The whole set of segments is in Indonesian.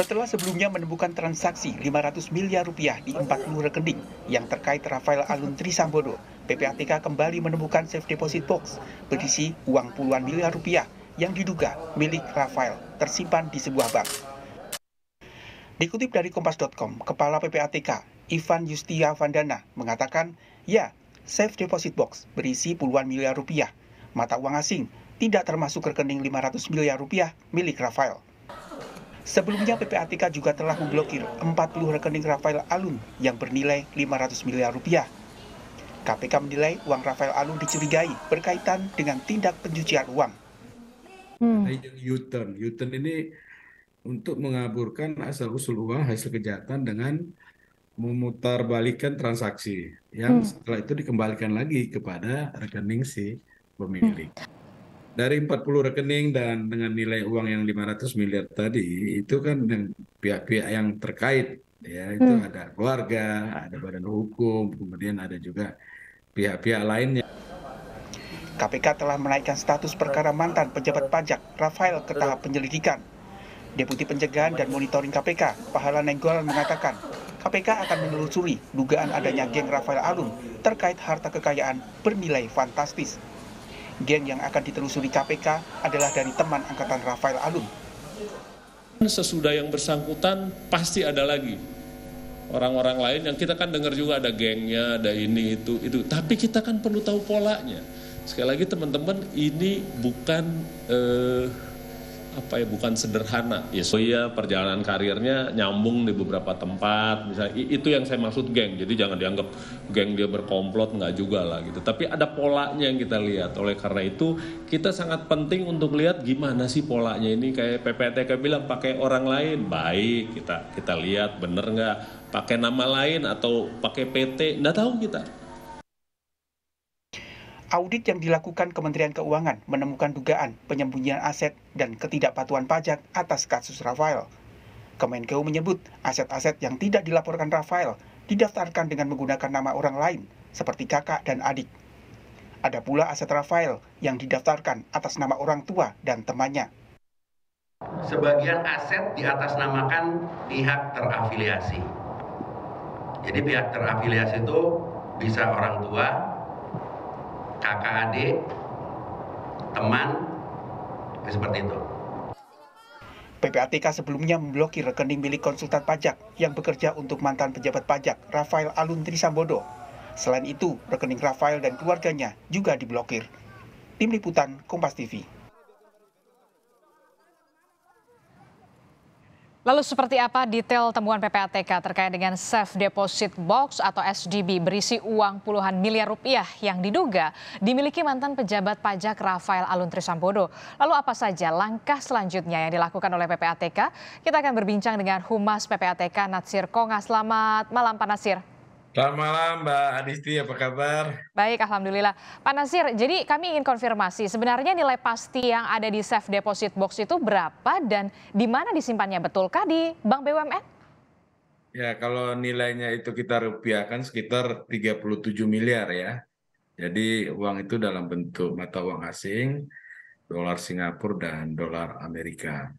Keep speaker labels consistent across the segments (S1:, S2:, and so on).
S1: setelah sebelumnya menemukan transaksi 500 miliar rupiah di 40 rekening yang terkait Rafael Alun Trisambodo, PPATK kembali menemukan safe deposit box berisi uang puluhan miliar rupiah yang diduga milik Rafael tersimpan di sebuah bank. Dikutip dari Kompas.com, Kepala PPATK Ivan Yustia Vandana mengatakan, ya, safe deposit box berisi puluhan miliar rupiah, mata uang asing, tidak termasuk rekening 500 miliar rupiah milik Rafael. Sebelumnya PPATK juga telah memblokir 40 rekening Rafael Alun yang bernilai 500 miliar rupiah. KPK menilai uang Rafael Alun dicurigai berkaitan dengan tindak pencucian uang.
S2: Hmm. Nah, U-turn. U-turn ini untuk mengaburkan asal usul uang hasil kejahatan dengan memutarbalikkan transaksi yang hmm. setelah itu dikembalikan lagi kepada rekening si pemilik. Hmm dari 40 rekening dan dengan nilai uang yang 500 miliar tadi itu kan yang pihak-pihak yang terkait ya itu hmm. ada keluarga, ada badan hukum, kemudian ada juga pihak-pihak lainnya.
S1: KPK telah menaikkan status perkara mantan pejabat pajak Rafael ke tahap penyelidikan. Deputi Pencegahan dan Monitoring KPK, Pahala Nenggolan mengatakan, KPK akan menelusuri dugaan adanya geng Rafael Alun terkait harta kekayaan bernilai fantastis. Geng yang akan ditelusuri KPK adalah dari teman angkatan Rafael Alun. Sesudah yang bersangkutan pasti ada lagi
S2: orang-orang lain yang kita kan dengar juga ada gengnya, ada ini itu itu. Tapi
S3: kita kan perlu tahu
S2: polanya. Sekali lagi teman-teman ini bukan eh, apa ya bukan sederhana ya so iya perjalanan karirnya nyambung di beberapa tempat misalnya itu yang saya maksud geng jadi jangan dianggap geng dia berkomplot nggak juga lah gitu tapi ada polanya yang kita lihat oleh karena itu kita sangat penting untuk lihat gimana sih polanya ini kayak PPTK bilang pakai orang lain baik kita kita lihat bener nggak pakai nama lain atau pakai PT nggak tahu kita
S1: Audit yang dilakukan Kementerian Keuangan menemukan dugaan penyembunyian aset dan ketidakpatuhan pajak atas kasus Rafael. Kemenkeu menyebut aset-aset yang tidak dilaporkan Rafael didaftarkan dengan menggunakan nama orang lain, seperti kakak dan adik. Ada pula aset Rafael yang didaftarkan atas nama orang tua dan temannya. Sebagian aset di atas namakan pihak terafiliasi.
S2: Jadi pihak terafiliasi itu bisa orang tua, kakak adik, teman, ya, seperti itu.
S1: PPATK sebelumnya memblokir rekening milik konsultan pajak yang bekerja untuk mantan pejabat pajak Rafael Alun Trisambodo. Selain itu, rekening Rafael dan keluarganya juga diblokir. Tim Liputan Kompas TV.
S3: Lalu seperti apa detail temuan PPATK terkait dengan safe deposit box atau SDB berisi uang puluhan miliar rupiah yang diduga dimiliki mantan pejabat pajak Rafael Alun Trisambodo. Lalu apa saja langkah selanjutnya yang dilakukan oleh PPATK? Kita akan berbincang dengan Humas PPATK Natsir Konga. Selamat malam Pak Nasir.
S2: Selamat malam Mbak Adisti, apa kabar?
S3: Baik, Alhamdulillah. Pak Nasir, jadi kami ingin konfirmasi, sebenarnya nilai pasti yang ada di safe deposit box itu berapa dan di mana disimpannya? Betulkah di Bank BUMN?
S2: Ya, kalau nilainya itu kita rupiahkan sekitar 37 miliar ya. Jadi uang itu dalam bentuk mata uang asing, dolar Singapura dan dolar Amerika.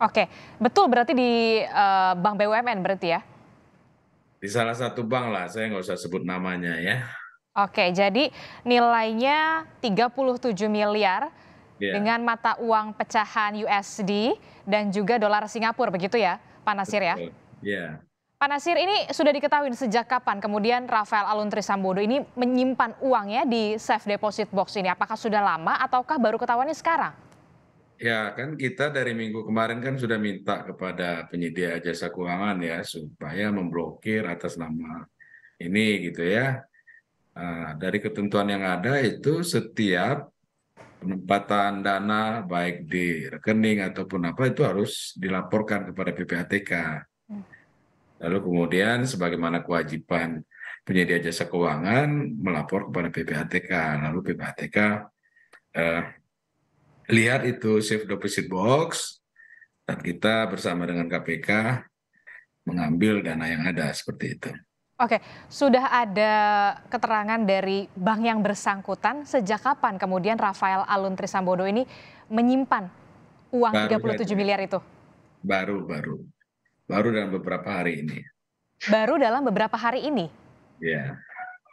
S3: Oke, betul berarti di uh, Bank BUMN berarti ya?
S2: di salah satu bank lah, saya nggak usah sebut namanya ya.
S3: Oke, jadi nilainya 37 miliar yeah. dengan mata uang pecahan USD dan juga dolar Singapura begitu ya, Pak Nasir ya? Iya. Pak Nasir ini sudah diketahui sejak kapan kemudian Rafael Aluntri Sambodo ini menyimpan uangnya di safe deposit box ini? Apakah sudah lama ataukah baru ketahuannya sekarang?
S2: Ya, kan kita dari minggu kemarin kan sudah minta kepada penyedia jasa keuangan ya supaya memblokir atas nama ini gitu ya. Eh, dari ketentuan yang ada itu setiap penempatan dana baik di rekening ataupun apa itu harus dilaporkan kepada PPATK. Lalu kemudian sebagaimana kewajiban penyedia jasa keuangan melapor kepada PPATK, lalu PPATK eh, lihat itu safe deposit box dan kita bersama dengan KPK mengambil
S3: dana yang ada seperti itu. Oke, sudah ada keterangan dari bank yang bersangkutan sejak kapan kemudian Rafael Alun Trisambodo ini menyimpan uang baru 37 jadi. miliar itu?
S2: Baru, baru. Baru dalam beberapa hari ini.
S3: Baru dalam beberapa hari ini? Ya.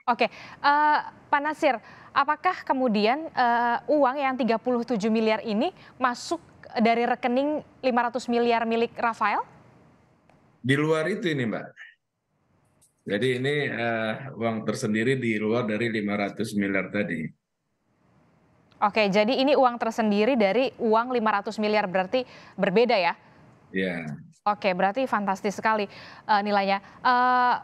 S3: Oke, uh, Pak Nasir, apakah kemudian uh, uang yang 37 miliar ini masuk dari rekening 500 miliar milik Rafael?
S2: Di luar itu ini, Mbak. Jadi ini uh, uang tersendiri di luar dari 500 miliar tadi.
S3: Oke, jadi ini uang tersendiri dari uang 500 miliar berarti berbeda ya? Iya. Oke, berarti fantastis sekali uh, nilainya. Uh,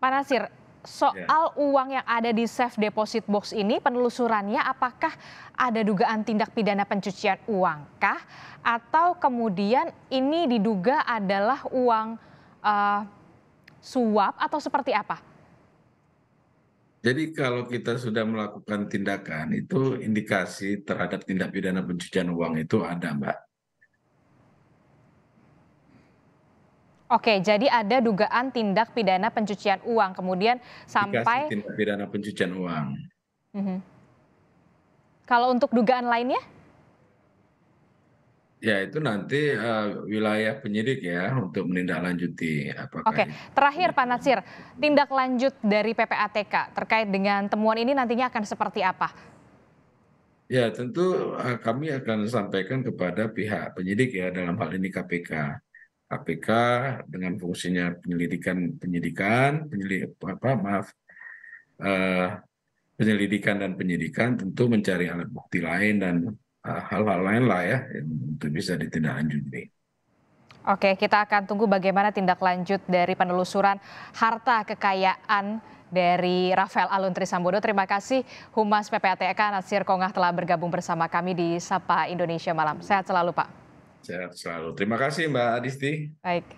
S3: Pak Nasir, soal yeah. uang yang ada di safe deposit box ini penelusurannya apakah ada dugaan tindak pidana pencucian uang kah atau kemudian ini diduga adalah uang uh, suap atau seperti apa?
S2: Jadi kalau kita sudah melakukan tindakan itu indikasi terhadap tindak pidana pencucian uang itu ada, Mbak.
S3: Oke, jadi ada dugaan tindak pidana pencucian uang, kemudian sampai Dikasih tindak
S2: pidana pencucian uang.
S3: Mm -hmm. Kalau untuk dugaan lainnya?
S2: Ya itu nanti uh, wilayah penyidik ya untuk menindaklanjuti apakah. Oke,
S3: terakhir Pak Nasir, tindak lanjut dari PPATK terkait dengan temuan ini nantinya akan seperti apa?
S2: Ya tentu uh, kami akan sampaikan kepada pihak penyidik ya dalam hal ini KPK. KPK dengan fungsinya penyelidikan penyidikan penyelid, apa maaf uh, penyelidikan dan penyidikan tentu mencari alat bukti lain dan eh, hal-hal lain lah ya untuk bisa ditindaklanjuti.
S3: Oke, kita akan tunggu bagaimana tindak lanjut dari penelusuran harta kekayaan dari Rafael Alun Trisambodo. Terima kasih Humas PPATK e Nasir Kongah telah bergabung bersama kami di Sapa Indonesia Malam. Sehat selalu Pak.
S2: Sehat selalu. Terima kasih Mbak Adisti.
S3: Baik.